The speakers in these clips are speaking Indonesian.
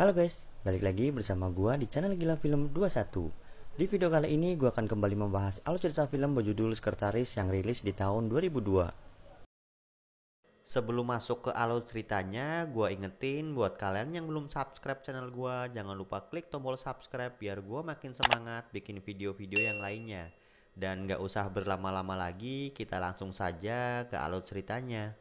Halo guys, balik lagi bersama gua di channel Gila Film 21. Di video kali ini gua akan kembali membahas alur cerita film berjudul Sekretaris yang rilis di tahun 2002. Sebelum masuk ke alur ceritanya, gua ingetin buat kalian yang belum subscribe channel gua, jangan lupa klik tombol subscribe biar gua makin semangat bikin video-video yang lainnya. Dan gak usah berlama-lama lagi, kita langsung saja ke alur ceritanya.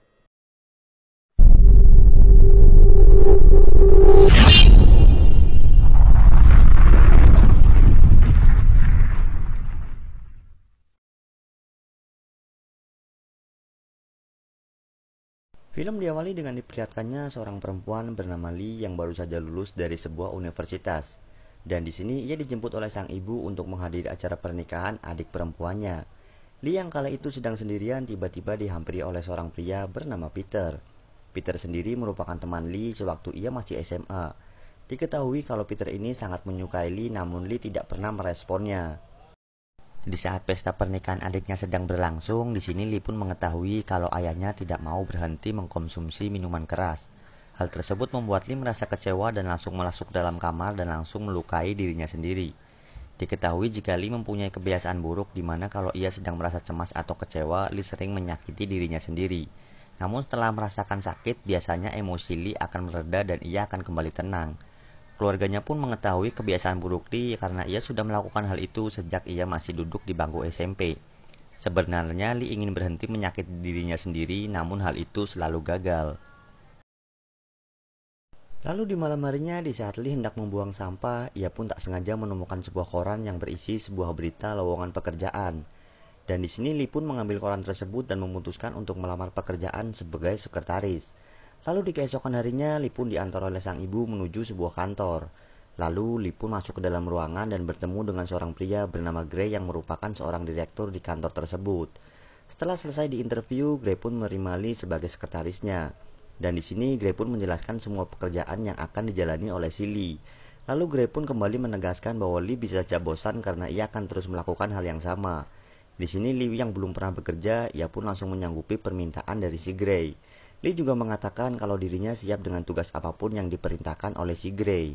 Film diawali dengan diperlihatkannya seorang perempuan bernama Lee yang baru saja lulus dari sebuah universitas. Dan di sini ia dijemput oleh sang ibu untuk menghadiri acara pernikahan adik perempuannya. Lee yang kala itu sedang sendirian tiba-tiba dihampiri oleh seorang pria bernama Peter. Peter sendiri merupakan teman Lee sewaktu ia masih SMA. Diketahui kalau Peter ini sangat menyukai Lee namun Lee tidak pernah meresponnya. Di saat pesta pernikahan adiknya sedang berlangsung, di sini Lee pun mengetahui kalau ayahnya tidak mau berhenti mengkonsumsi minuman keras. Hal tersebut membuat Lee merasa kecewa dan langsung melasuk dalam kamar dan langsung melukai dirinya sendiri. Diketahui jika Lee mempunyai kebiasaan buruk di mana kalau ia sedang merasa cemas atau kecewa, Lee sering menyakiti dirinya sendiri. Namun setelah merasakan sakit, biasanya emosi Lee akan mereda dan ia akan kembali tenang. Keluarganya pun mengetahui kebiasaan buruk Li karena ia sudah melakukan hal itu sejak ia masih duduk di bangku SMP. Sebenarnya Li ingin berhenti menyakiti dirinya sendiri namun hal itu selalu gagal. Lalu di malam harinya di saat Li hendak membuang sampah, ia pun tak sengaja menemukan sebuah koran yang berisi sebuah berita lowongan pekerjaan. Dan di sini Li pun mengambil koran tersebut dan memutuskan untuk melamar pekerjaan sebagai sekretaris. Lalu di keesokan harinya, Lipun diantar oleh sang ibu menuju sebuah kantor. Lalu Lipun masuk ke dalam ruangan dan bertemu dengan seorang pria bernama Gray yang merupakan seorang direktur di kantor tersebut. Setelah selesai diinterview, Gray pun menerima Lee sebagai sekretarisnya. Dan di sini Gray pun menjelaskan semua pekerjaan yang akan dijalani oleh si Lee. Lalu Gray pun kembali menegaskan bahwa Lee bisa saja bosan karena ia akan terus melakukan hal yang sama. Di sini Lee yang belum pernah bekerja, ia pun langsung menyanggupi permintaan dari si Gray. Lee juga mengatakan kalau dirinya siap dengan tugas apapun yang diperintahkan oleh si Gray.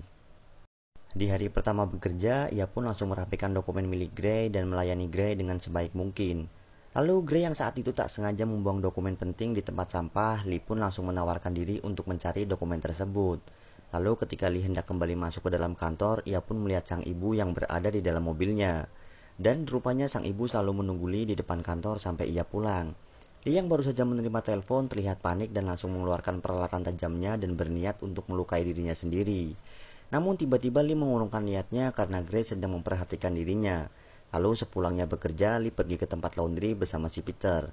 Di hari pertama bekerja, ia pun langsung merapikan dokumen milik Gray dan melayani Gray dengan sebaik mungkin. Lalu Gray yang saat itu tak sengaja membuang dokumen penting di tempat sampah, Lee pun langsung menawarkan diri untuk mencari dokumen tersebut. Lalu ketika Lee hendak kembali masuk ke dalam kantor, ia pun melihat sang ibu yang berada di dalam mobilnya. Dan rupanya sang ibu selalu menunggu Lee di depan kantor sampai ia pulang. Dia yang baru saja menerima telepon terlihat panik dan langsung mengeluarkan peralatan tajamnya dan berniat untuk melukai dirinya sendiri. Namun tiba-tiba Lee mengurungkan niatnya karena Grace sedang memperhatikan dirinya. Lalu sepulangnya bekerja, Lee pergi ke tempat laundry bersama si Peter.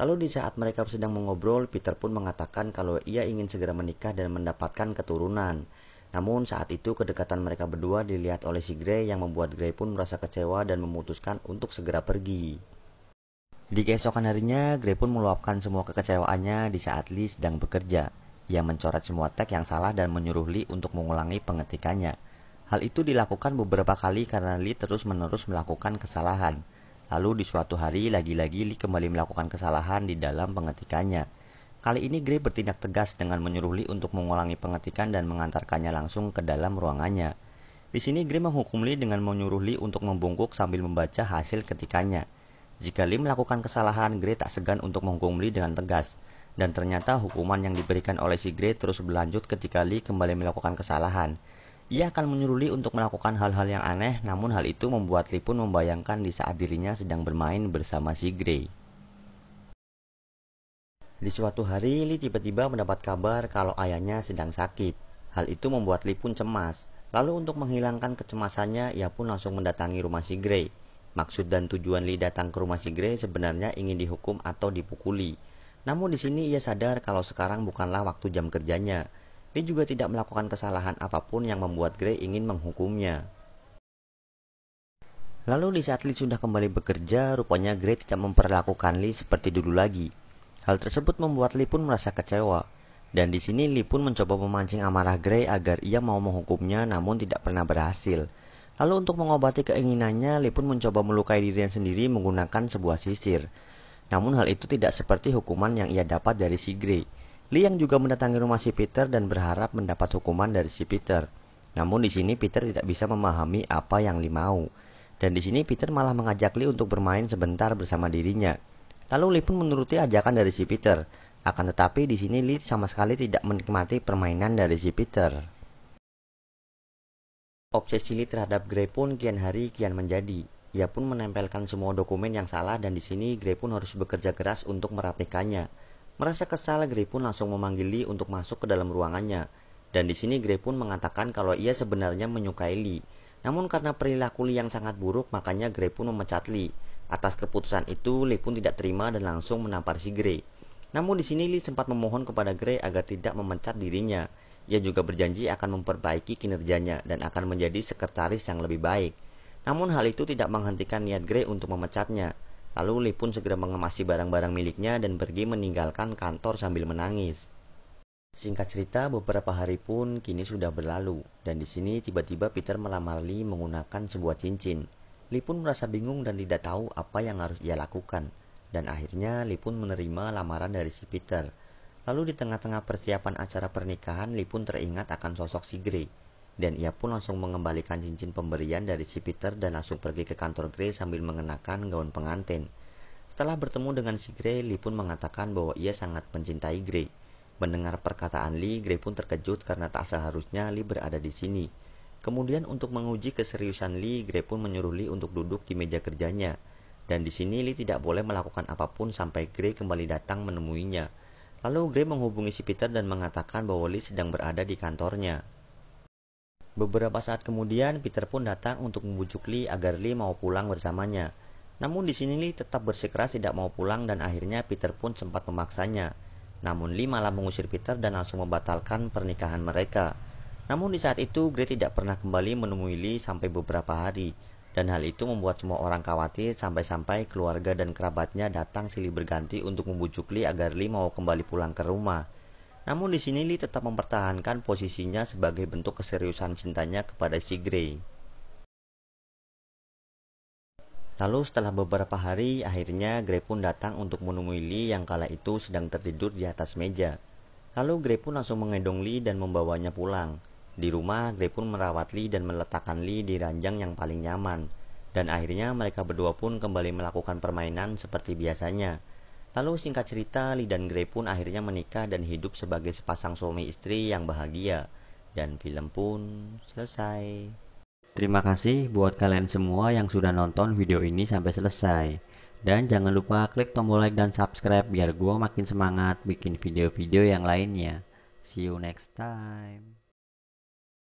Lalu di saat mereka sedang mengobrol, Peter pun mengatakan kalau ia ingin segera menikah dan mendapatkan keturunan. Namun saat itu kedekatan mereka berdua dilihat oleh si Grey yang membuat Grey pun merasa kecewa dan memutuskan untuk segera pergi. Di keesokan harinya, Gray pun meluapkan semua kekecewaannya di saat Lee sedang bekerja. Ia mencoret semua tag yang salah dan menyuruh Lee untuk mengulangi pengetikannya. Hal itu dilakukan beberapa kali karena Lee terus-menerus melakukan kesalahan. Lalu di suatu hari, lagi-lagi Lee kembali melakukan kesalahan di dalam pengetikannya. Kali ini Gray bertindak tegas dengan menyuruh Lee untuk mengulangi pengetikan dan mengantarkannya langsung ke dalam ruangannya. Di sini Gray menghukum Lee dengan menyuruh Lee untuk membungkuk sambil membaca hasil ketikannya. Jika Lim melakukan kesalahan, Gray tak segan untuk menghukum Lee dengan tegas. Dan ternyata hukuman yang diberikan oleh si Gray terus berlanjut ketika Lee kembali melakukan kesalahan. Ia akan menyuruh Lee untuk melakukan hal-hal yang aneh, namun hal itu membuat Lee pun membayangkan di saat dirinya sedang bermain bersama si Gray. Di suatu hari, Lee tiba-tiba mendapat kabar kalau ayahnya sedang sakit. Hal itu membuat Lee pun cemas. Lalu untuk menghilangkan kecemasannya, ia pun langsung mendatangi rumah si Gray. Maksud dan tujuan Lee datang ke rumah si Grey sebenarnya ingin dihukum atau dipukuli. Namun di sini ia sadar kalau sekarang bukanlah waktu jam kerjanya. Lee juga tidak melakukan kesalahan apapun yang membuat Grey ingin menghukumnya. Lalu di saat Lee sudah kembali bekerja, rupanya Grey tidak memperlakukan Lee seperti dulu lagi. Hal tersebut membuat Lee pun merasa kecewa. Dan di sini Lee pun mencoba memancing amarah Grey agar ia mau menghukumnya namun tidak pernah berhasil. Lalu untuk mengobati keinginannya, Lee pun mencoba melukai dirinya sendiri menggunakan sebuah sisir. Namun hal itu tidak seperti hukuman yang ia dapat dari si Grey. Lee yang juga mendatangi rumah si Peter dan berharap mendapat hukuman dari si Peter. Namun di sini Peter tidak bisa memahami apa yang Lee mau. Dan di sini Peter malah mengajak Lee untuk bermain sebentar bersama dirinya. Lalu Lee pun menuruti ajakan dari si Peter. Akan tetapi di sini Lee sama sekali tidak menikmati permainan dari si Peter. Obsesi Lee terhadap Grey pun kian hari kian menjadi. Ia pun menempelkan semua dokumen yang salah dan di sini Grey pun harus bekerja keras untuk merapikannya. Merasa kesal, Grey pun langsung memanggil Lee untuk masuk ke dalam ruangannya. Dan di sini Grey pun mengatakan kalau ia sebenarnya menyukai Lee. Namun karena perilaku Lee yang sangat buruk, makanya Grey pun memecat Lee. Atas keputusan itu, Lee pun tidak terima dan langsung menampar si Grey. Namun di sini Lee sempat memohon kepada Grey agar tidak memecat dirinya. Ia juga berjanji akan memperbaiki kinerjanya dan akan menjadi sekretaris yang lebih baik. Namun hal itu tidak menghentikan niat Grey untuk memecatnya. Lalu Lee pun segera mengemasi barang-barang miliknya dan pergi meninggalkan kantor sambil menangis. Singkat cerita, beberapa hari pun kini sudah berlalu, dan di sini tiba-tiba Peter melamar Lee menggunakan sebuah cincin. Lee pun merasa bingung dan tidak tahu apa yang harus ia lakukan, dan akhirnya Lee pun menerima lamaran dari si Peter. Lalu di tengah-tengah persiapan acara pernikahan, Lee pun teringat akan sosok si Grey. Dan ia pun langsung mengembalikan cincin pemberian dari si Peter dan langsung pergi ke kantor Grey sambil mengenakan gaun pengantin. Setelah bertemu dengan si Grey, Lee pun mengatakan bahwa ia sangat mencintai Grey. Mendengar perkataan Lee, Grey pun terkejut karena tak seharusnya Lee berada di sini. Kemudian untuk menguji keseriusan Lee, Grey pun menyuruh Lee untuk duduk di meja kerjanya. Dan di sini Lee tidak boleh melakukan apapun sampai Grey kembali datang menemuinya. Lalu Gray menghubungi si Peter dan mengatakan bahwa Lee sedang berada di kantornya. Beberapa saat kemudian, Peter pun datang untuk membujuk Lee agar Lee mau pulang bersamanya. Namun di sini Lee tetap bersikeras tidak mau pulang dan akhirnya Peter pun sempat memaksanya. Namun Lee malah mengusir Peter dan langsung membatalkan pernikahan mereka. Namun di saat itu, Gray tidak pernah kembali menemui Lee sampai beberapa hari. Dan hal itu membuat semua orang khawatir sampai-sampai keluarga dan kerabatnya datang silih berganti untuk membujuk Lee agar Lee mau kembali pulang ke rumah. Namun di sini Lee tetap mempertahankan posisinya sebagai bentuk keseriusan cintanya kepada si Grey. Lalu setelah beberapa hari, akhirnya Grey pun datang untuk menemui Lee yang kala itu sedang tertidur di atas meja. Lalu Grey pun langsung menggendong Lee dan membawanya pulang. Di rumah, Gray pun merawat Lee dan meletakkan Lee di ranjang yang paling nyaman. Dan akhirnya mereka berdua pun kembali melakukan permainan seperti biasanya. Lalu singkat cerita, Lee dan Gray pun akhirnya menikah dan hidup sebagai sepasang suami istri yang bahagia. Dan film pun selesai. Terima kasih buat kalian semua yang sudah nonton video ini sampai selesai. Dan jangan lupa klik tombol like dan subscribe biar gue makin semangat bikin video-video yang lainnya. See you next time.